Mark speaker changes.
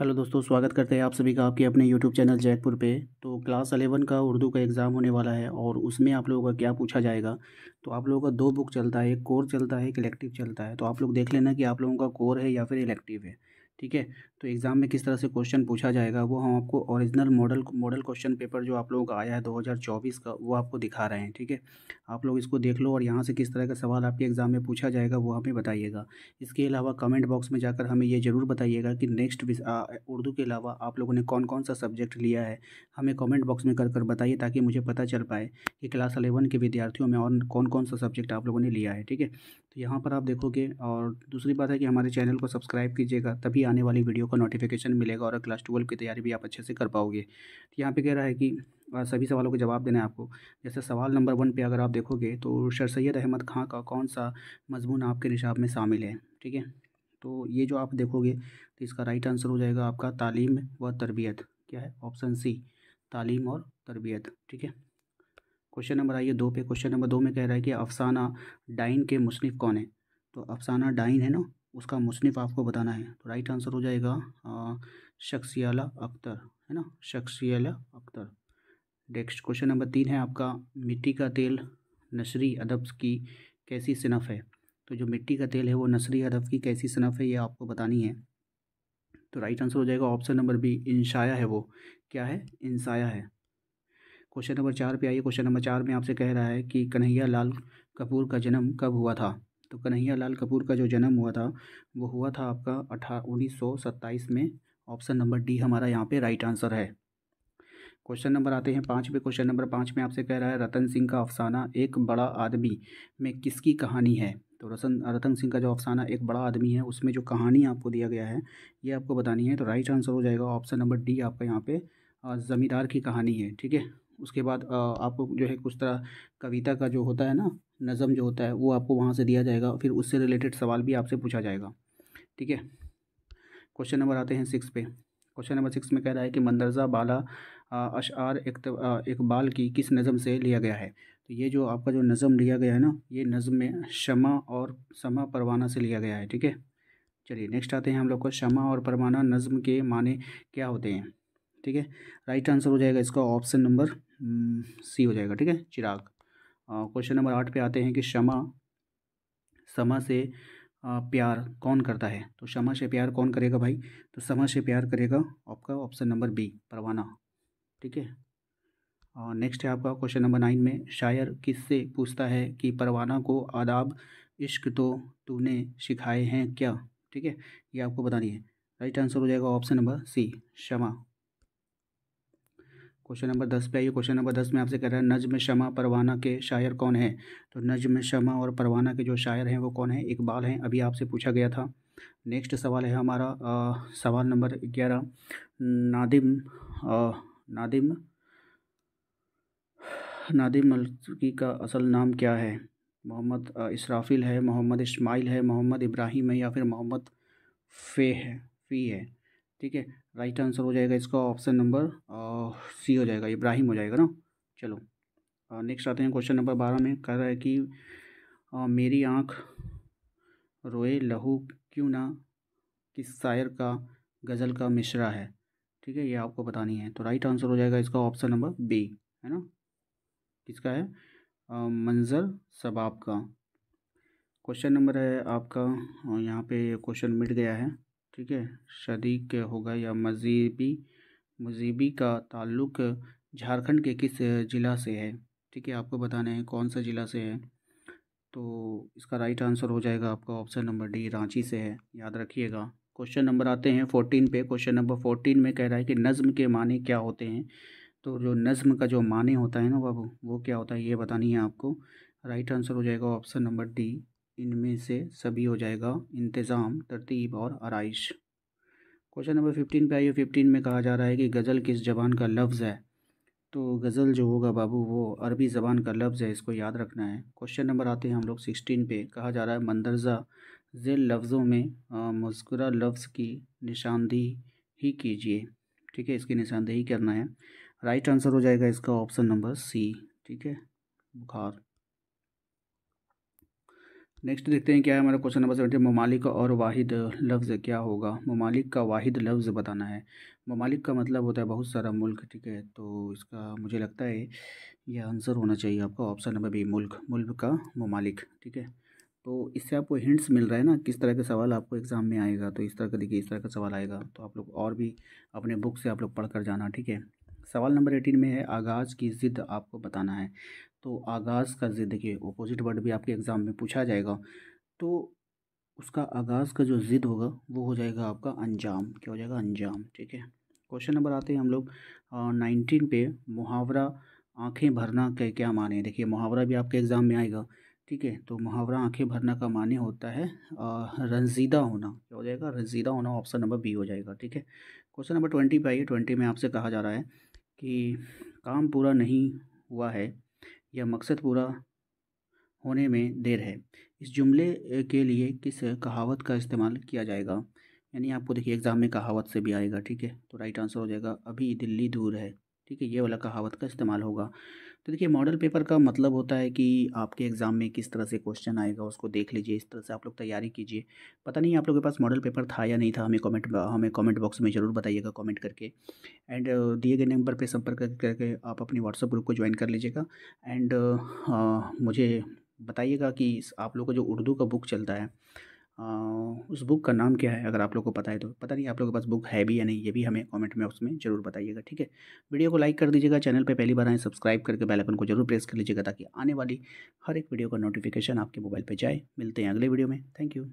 Speaker 1: hello दोस्तों स्वागत करते हैं आप सभी का आपके अपने यूट्यूब चैनल जयपुर पे तो क्लास अलेवन का उर्दू का एग्ज़ाम होने वाला है और उसमें आप लोगों का क्या पूछा जाएगा तो आप लोगों का दो बुक चलता है एक कोर चलता है एक इलेक्टिव चलता है तो आप लोग देख लेना कि आप लोगों का कोर है या फिर इलेक्टिव है ठीक है तो एग्ज़ाम में किस तरह से क्वेश्चन पूछा जाएगा वो हम आपको original model model question paper जो आप लोगों का आया है 2024 का वो आपको दिखा रहे हैं ठीक है आप लोग इसको देख लो और यहाँ से किस तरह का सवाल आपके एग्ज़ाम में पूछा जाएगा वो हमें बताइएगा इसके अलावा कमेंट बॉक्स में जाकर हमें ये ज़रूर बताइएगा कि नेक्स्ट उर्दू के अलावा आप लोगों ने कौन कौन सा सब्जेक्ट लिया है हमें कॉमेंट बॉक्स में कर कर बताइए ताकि मुझे पता चल पाए कि क्लास अलेवन के विद्यार्थियों में और कौन कौन सा सब्जेक्ट आप लोगों ने लिया है ठीक है तो यहाँ पर आप देखोगे और दूसरी बात है कि हमारे चैनल को सब्सक्राइब कीजिएगा तभी आने वाली वीडियो का नोटिफिकेशन मिलेगा और क्लास ट्वेल्व की तैयारी भी आप अच्छे से कर पाओगे तो यहाँ पे कह रहा है कि सभी सवालों के जवाब देना है आपको जैसे सवाल नंबर वन पे अगर आप देखोगे तो सर सैद अहमद खां का कौन सा मजमून आपके निशाब में शामिल है ठीक है तो ये जो आप देखोगे तो इसका राइट आंसर हो जाएगा आपका तालीम व तरबियत क्या है ऑप्शन सी तालीम और तरबियत ठीक है क्वेश्चन नंबर आइए दो पे क्वेश्चन नंबर दो में कह रहा है कि अफसाना डाइन के मुसनफ़ कौन है तो अफसाना डाइन है ना उसका मुसनफ़ आपको बताना है तो राइट आंसर हो जाएगा शख्सियाला अख्तर है ना शख्सियाला अख्तर नेक्स्ट क्वेश्चन नंबर तीन है आपका मिट्टी का तेल नशरी अदब की कैसी सिनफ है तो जो मिट्टी का तेल है वो नसरी अदब की कैसी सिनफ है ये आपको बतानी है तो राइट आंसर हो जाएगा ऑप्शन नंबर बी इंशाया है वो क्या है इंसाया है क्वेश्चन नंबर चार पे आइए क्वेश्चन नंबर चार में आपसे कह रहा है कि कन्हैया लाल कपूर का जन्म कब हुआ था तो कन्हैया लाल कपूर का जो जन्म हुआ था वो हुआ था आपका अठा उन्नीस सौ सत्ताईस में ऑप्शन नंबर डी हमारा यहाँ पे राइट आंसर है क्वेश्चन नंबर आते हैं पाँच पे क्वेश्चन नंबर पाँच में आपसे कह रहा है रतन सिंह का अफसाना एक बड़ा आदमी में किसकी कहानी है तो रतन रतन सिंह का जो अफसाना एक बड़ा आदमी है उसमें जो कहानी आपको दिया गया है ये आपको बतानी है तो राइट आंसर हो जाएगा ऑप्शन नंबर डी आपका यहाँ पर ज़मींदार की कहानी है ठीक है उसके बाद आपको जो है कुछ तरह कविता का जो होता है ना नज़म जो होता है वो आपको वहाँ से दिया जाएगा फिर उससे रिलेटेड सवाल भी आपसे पूछा जाएगा ठीक है क्वेश्चन नंबर आते हैं सिक्स पे क्वेश्चन नंबर सिक्स में कह रहा है कि मंदरजा बाला अशार इकबाल की किस नज़म से लिया गया है तो ये जो आपका जो नज़म लिया गया है ना ये नज़म में शमा और समा परवाना से लिया गया है ठीक है चलिए नेक्स्ट आते हैं हम लोग को शमा और परवाना नज़म के माने क्या होते हैं ठीक है राइट आंसर हो जाएगा इसका ऑप्शन नंबर सी हो जाएगा ठीक है चिराग क्वेश्चन नंबर आठ पे आते हैं कि क्षमा समा से आ, प्यार कौन करता है तो क्षमा से प्यार कौन करेगा भाई तो समा से प्यार करेगा आपका ऑप्शन नंबर बी परवाना ठीक है नेक्स्ट है आपका क्वेश्चन नंबर नाइन में शायर किससे पूछता है कि परवाना को आदाब इश्क तो तूने सिखाए हैं क्या ठीक है ये आपको बतानी है राइट आंसर हो जाएगा ऑप्शन नंबर सी क्षमा क्वेश्चन नंबर दस पे आइए क्वेश्चन नंबर दस में आपसे कह रहा है नज़म शमा परवाना के शायर कौन है तो नज़म शमा और परवाना के जो शायर हैं वो कौन है इकबाल हैं अभी आपसे पूछा गया था नेक्स्ट सवाल है हमारा आ, सवाल नंबर ग्यारह नादिम आ, नादिम नादिम मलकी का असल नाम क्या है मोहम्मद इसराफिल है मोहम्मद इस्माइल है मोहम्मद इब्राहिम है या फिर मोहम्मद फ़े है फ़ी है ठीक है राइट आंसर हो जाएगा इसका ऑप्शन नंबर सी हो जाएगा इब्राहिम हो जाएगा ना चलो नेक्स्ट आते हैं क्वेश्चन नंबर बारह में कह रहा है कि आ, मेरी आँख रोए लहू क्यों ना किस शायर का गज़ल का मिश्रा है ठीक है ये आपको बतानी है तो राइट आंसर हो जाएगा इसका ऑप्शन नंबर बी है ना किसका है आ, मंजर सबाब का क्वेश्चन नंबर है आपका यहाँ पे क्वेश्चन मिट गया है ठीक है शदीक होगा या मजीबी मजीबी का ताल्लुक झारखंड के किस ज़िला से है ठीक है आपको बताना है कौन सा ज़िला से है तो इसका राइट आंसर हो जाएगा आपका ऑप्शन नंबर डी रांची से है याद रखिएगा क्वेश्चन नंबर आते हैं फोर्टीन पे क्वेश्चन नंबर फोर्टीन में कह रहा है कि नज़म के माने क्या होते हैं तो जो नज़म का जो माने होता है ना बाबू वो क्या होता है ये बतानी है आपको राइट आंसर हो जाएगा ऑप्शन नंबर डी इनमें से सभी हो जाएगा इंतज़ाम तरतीब और आरइश क्वेश्चन नंबर फिफ्टीन पे आइए फिफ्टीन में कहा जा रहा है कि गज़ल किस जबान का लफ्ज़ है तो गज़ल जो होगा बाबू वो अरबी ज़बान का लफ्ज़ है इसको याद रखना है क्वेश्चन नंबर आते हैं हम लोग सिक्सटीन पे कहा जा रहा है मंदरजा जेल लफ्ज़ों में मुस्कुरा लफ्ज़ की निशानदेही ही कीजिए ठीक है इसकी निशानदेही करना है राइट आंसर हो जाएगा इसका ऑप्शन नंबर सी ठीक है बुखार नेक्स्ट देखते हैं क्या है हमारा क्वेश्चन नंबर सेवेंटी ममालिक और वाहिद लफ्ज़ क्या होगा ममालिक का वाहिद लफ्ज़ बताना है ममालिक का मतलब होता है बहुत सारा मुल्क ठीक है तो इसका मुझे लगता है यह आंसर होना चाहिए आपका ऑप्शन नंबर बी मुल्क मुल्क का ममालिक ठीक है तो इससे आपको हिंट्स मिल रहा है ना किस तरह के सवाल आपको एग्ज़ाम में आएगा तो इस तरह का देखिए इस तरह का सवाल आएगा तो आप लोग और भी अपने बुक से आप लोग पढ़ कर जाना ठीक है सवाल नंबर एटीन में है आगाज़ की ज़िद आपको बताना है तो आगाज़ का ज़िद के अपोज़िट वर्ड भी आपके एग्ज़ाम में पूछा जाएगा तो उसका आगाज़ का जो ज़िद होगा वो हो जाएगा आपका अंजाम क्या हो जाएगा अंजाम ठीक है क्वेश्चन नंबर आते हैं हम लोग नाइनटीन पे मुहावरा आंखें भरना के क्या माने देखिए मुहावरा भी आपके एग्ज़ाम में आएगा ठीक है तो मुहावरा आंखें भरना का माने होता है रंजीदा होना क्या हो जाएगा रंजीदा होना ऑप्शन नंबर बी हो जाएगा ठीक है क्वेश्चन नंबर ट्वेंटी पे आइए ट्वेंटी में आपसे कहा जा रहा है कि काम पूरा नहीं हुआ है या मकसद पूरा होने में देर है इस जुमले के लिए किस कहावत का इस्तेमाल किया जाएगा यानी आपको देखिए एग्ज़ाम में कहावत से भी आएगा ठीक है तो राइट आंसर हो जाएगा अभी दिल्ली दूर है ठीक है ये वाला कहावत का इस्तेमाल होगा तो देखिए मॉडल पेपर का मतलब होता है कि आपके एग्ज़ाम में किस तरह से क्वेश्चन आएगा उसको देख लीजिए इस तरह से आप लोग तैयारी कीजिए पता नहीं आप लोगों के पास मॉडल पेपर था या नहीं था हमें कमेंट हमें कमेंट बॉक्स में ज़रूर बताइएगा कमेंट करके एंड दिए गए नंबर पर संपर्क करके आप अपने व्हाट्सअप ग्रुप को ज्वाइन कर लीजिएगा एंड हाँ, मुझे बताइएगा कि आप लोग का जो उर्दू का बुक चलता है उस बुक का नाम क्या है अगर आप लोग को पता है तो पता नहीं आप लोगों के पास बुक है भी या नहीं ये भी हमें कमेंट में उसमें जरूर बताइएगा ठीक है वीडियो को लाइक कर दीजिएगा चैनल पे पहली बार आए सब्सक्राइब करके बेल आइकन को जरूर प्रेस कर लीजिएगा ताकि आने वाली हर एक वीडियो का नोटिफिकेशन आपके मोबाइल पर जाए मिलते हैं अगले वीडियो में थैंक यू